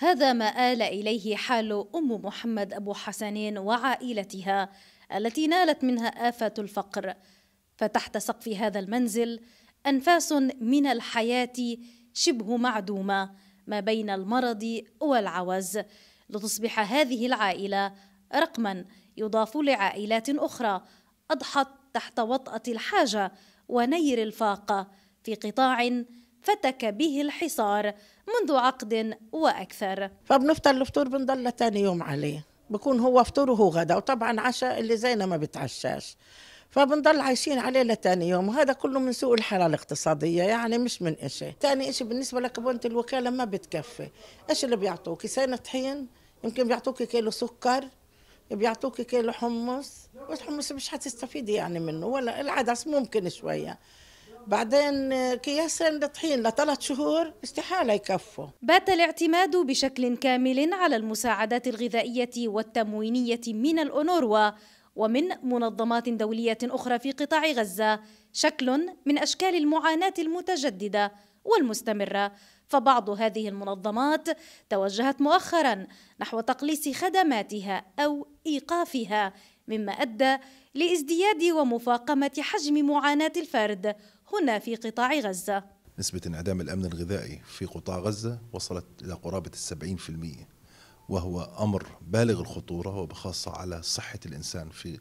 هذا ما آل إليه حال أم محمد أبو حسنين وعائلتها التي نالت منها آفة الفقر فتحت سقف هذا المنزل أنفاس من الحياة شبه معدومة ما بين المرض والعوز لتصبح هذه العائلة رقما يضاف لعائلات أخرى أضحت تحت وطأة الحاجة ونير الفاقة في قطاع فتك به الحصار منذ عقد وأكثر فبنفطر الفطور بنضل تاني يوم عليه بكون هو فطور وهو غدا وطبعا عشاء اللي زينا ما بتعشاش فبنضل عايشين عليه لتاني يوم وهذا كله من سوء الحالة الاقتصادية يعني مش من إشي تاني إشي بالنسبة لكبونة الوكالة ما بتكفي إيش اللي بيعطوك سنة طحين يمكن بيعطوك كيلو سكر بيعطوك كيلو حمص والحمص مش حتستفيدي يعني منه ولا العدس ممكن شوية بعدين كياسين الطحين لثلاث شهور استحالة يكفوا بات الاعتماد بشكل كامل على المساعدات الغذائية والتموينية من الأونروا ومن منظمات دولية أخرى في قطاع غزة شكل من أشكال المعاناة المتجددة والمستمرة فبعض هذه المنظمات توجهت مؤخرا نحو تقليص خدماتها أو إيقافها مما أدى لازدياد ومفاقمة حجم معاناة الفرد هنا في قطاع غزة نسبة انعدام الأمن الغذائي في قطاع غزة وصلت إلى قرابة السبعين في المئة وهو أمر بالغ الخطورة وبخاصة على صحة الإنسان في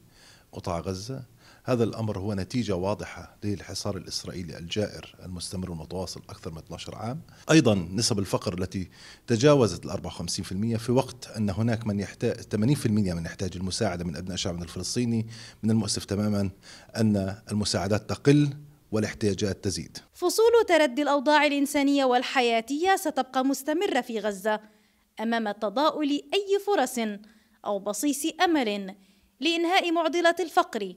قطاع غزة هذا الأمر هو نتيجة واضحة للحصار الإسرائيلي الجائر المستمر والمتواصل أكثر من 12 عام أيضا نسب الفقر التي تجاوزت ال 54% في وقت أن هناك من يحتاج 80% من يحتاج المساعدة من أبناء شعبنا الفلسطيني من المؤسف تماما أن المساعدات تقل والاحتياجات تزيد فصول تردي الأوضاع الإنسانية والحياتية ستبقى مستمرة في غزة أمام تضاؤل أي فرص أو بصيص أمل لإنهاء معضلة الفقر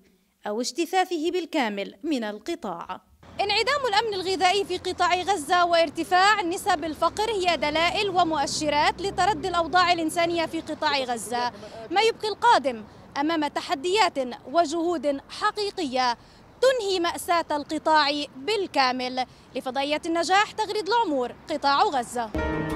أو اجتثاثه بالكامل من القطاع انعدام الأمن الغذائي في قطاع غزة وارتفاع نسب الفقر هي دلائل ومؤشرات لتردي الأوضاع الإنسانية في قطاع غزة ما يبقي القادم أمام تحديات وجهود حقيقية تنهي مأساة القطاع بالكامل لفضائية النجاح تغريد العمور قطاع غزة